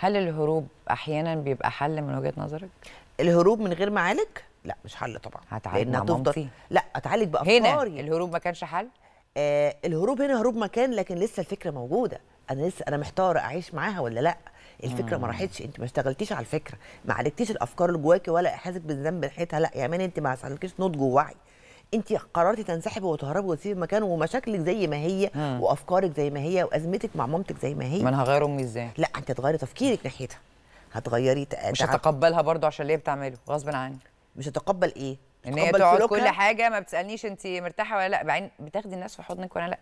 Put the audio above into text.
هل الهروب احيانا بيبقى حل من وجهه نظرك الهروب من غير معالج لا مش حل طبعا هتعالج مع مامتي لا اتعالج بافكاري هنا الهروب ما كانش حل آه الهروب هنا هروب مكان لكن لسه الفكره موجوده انا لسه انا محتاره اعيش معاها ولا لا الفكره مم. ما راحتش انت ما اشتغلتيش على الفكره ما عالجتيش الافكار اللي جواكي ولا احساسك بالذنب ناحيتها لا يا مان انت ما حصلكيش نضج ووعي انت قررتي تنسحبي وتهربي وتسيبي المكان ومشاكلك زي ما هي م. وافكارك زي ما هي وازمتك مع مامتك زي ما هي ما انا هغير امي ازاي لا انت هتغيري تفكيرك ناحيتها هتغيري تقعد. مش هتقبلها برضو عشان اللي هي بتعمله غصب عني مش هتقبل ايه ان هي تقعد كل حاجه ما بتسالنيش انت مرتاحه ولا لا بعدين بتاخدي الناس في حضنك ولا لا